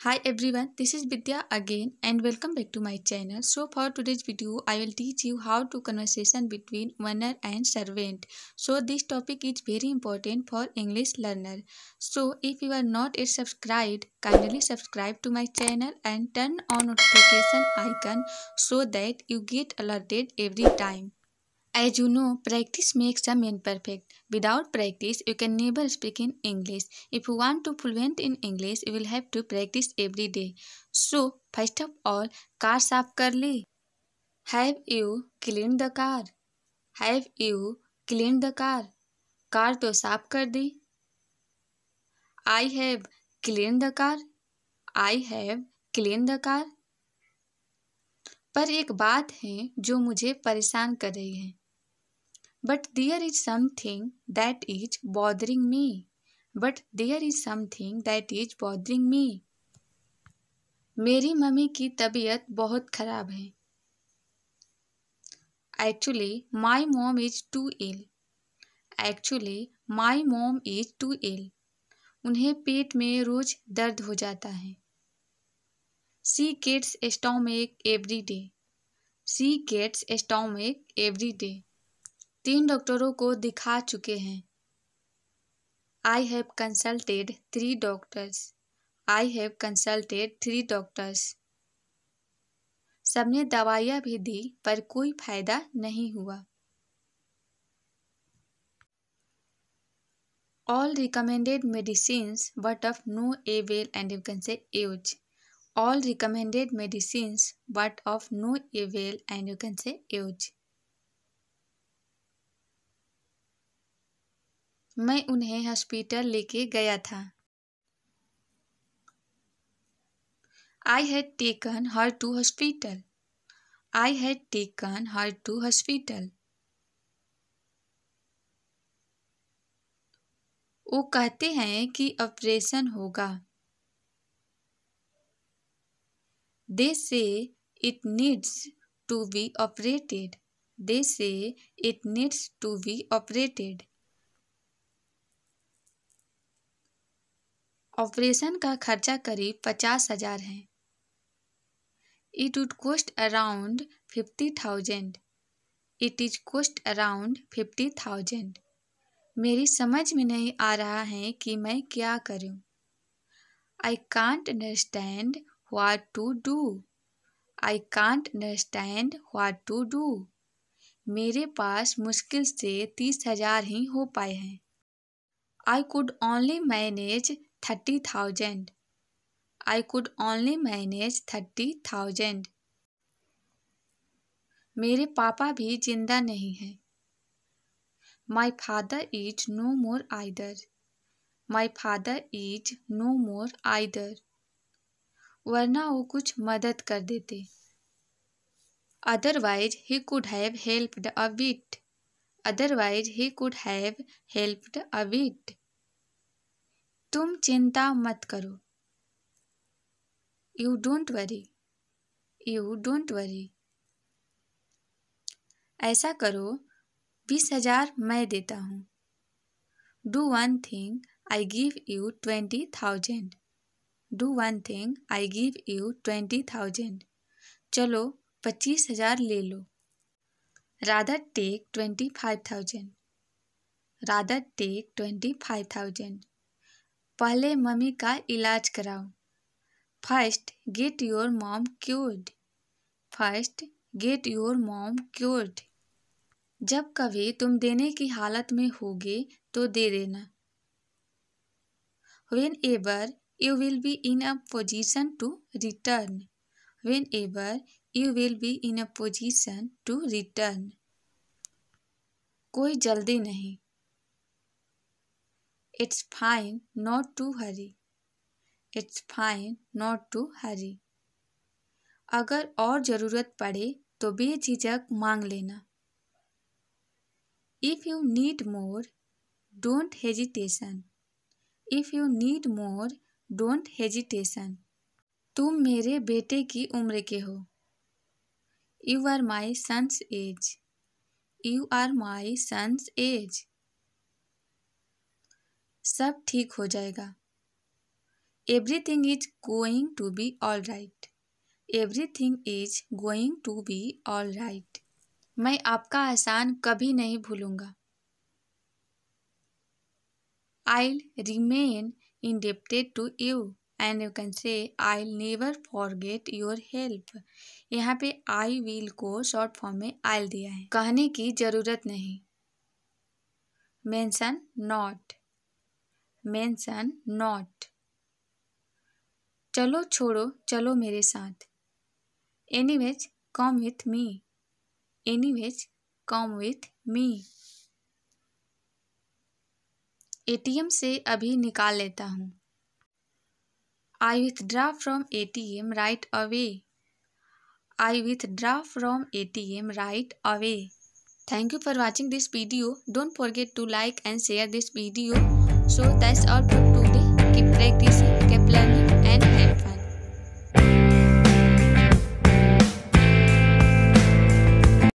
Hi everyone, this is Vidya again and welcome back to my channel. So for today's video, I will teach you how to conversation between owner and servant. So this topic is very important for English learner. So if you are not yet subscribed, kindly subscribe to my channel and turn on notification icon so that you get alerted every time. As you know practice makes a man perfect without practice you can never speak in English if you want to fluent in English you will have to practice every day so first of all car साफ कर ली have you clean the car have you clean the car car तो साफ कर दी I have clean the car I have clean the car पर एक बात है जो मुझे परेशान कर रही है but there is something that is bothering me but there is something that is bothering me मेरी मम्मी की तबीयत बहुत खराब है actually my mom is too ill actually my mom is too इल उन्हें पेट में रोज दर्द हो जाता है she gets stomach every day she gets stomach every day तीन डॉक्टरों को दिखा चुके हैं I have consulted three doctors I have consulted three doctors सबने दवाइयां भी दी पर कोई फायदा नहीं हुआ all recommended medicine but of no avail and you can say as all recommended medicine but of no avail and you can say as मैं उन्हें हॉस्पिटल लेके गया था आई had taken her to hospital I had taken her to hospital वो कहते हैं कि operation होगा they say it needs to be operated they say it needs to be operated operation का खर्चा करीब पचास हजार है it cost around fifty thousand it is cost around fifty thousand मेरी समझ में नहीं आ रहा है कि मैं क्या करूं I can't understand what to do I can't understand what to do मेरे पास मुश्किल से तीस हजार ही हो पाए हैं I could only manage thirty thousand I could only manage thirty thousand मेरे पापा भी जिंदा नहीं हैं my father is no more either my father is no more either वरना वो कुछ मदद कर देते otherwise he could have helped a bit otherwise he could have helped a bit तुम चिंता मत करो you don't worry you don't worry ऐसा करो बीस हजार मैं देता हूँ do one thing I give you twenty thousand do one thing I give you twenty thousand चलो पच्चीस हजार ले लो Radha take twenty five thousand Radha take twenty five thousand पहले मम्मी का इलाज कराओ first get your mom cured first get your mom cured जब कभी तुम देने की हालत में होगे तो दे देना whenever you will be in a position to return whenever you will be in a position to return कोई जल्दी नहीं it's fine not to hurry it's fine not to hurry अगर और ज़रूरत पड़े तो बेझिझक मांग लेना if you need more don't hesitation if you need more don't hesitation तुम मेरे बेटे की उम्र के हो you are my son's age you are my son's age सब ठीक हो जाएगा everything is going to be all right everything is going to be all right मैं आपका एहसान कभी नहीं भूलूंगा in remain to you and you can say say never forget your help यहाँ पे आई विल को short form में I'll दिया है कहने की ज़रूरत नहीं मैंशन नॉट मेंशन नॉट चलो छोड़ो चलो मेरे साथ anyways come with me anyways come with me A T M से अभी निकाल लेता हूँ I withdraw from A T M right away I withdraw from A T M right away Thank you for watching this video. Don't forget to like and share this video. So that's all for today. Keep practicing, keep learning and have fun.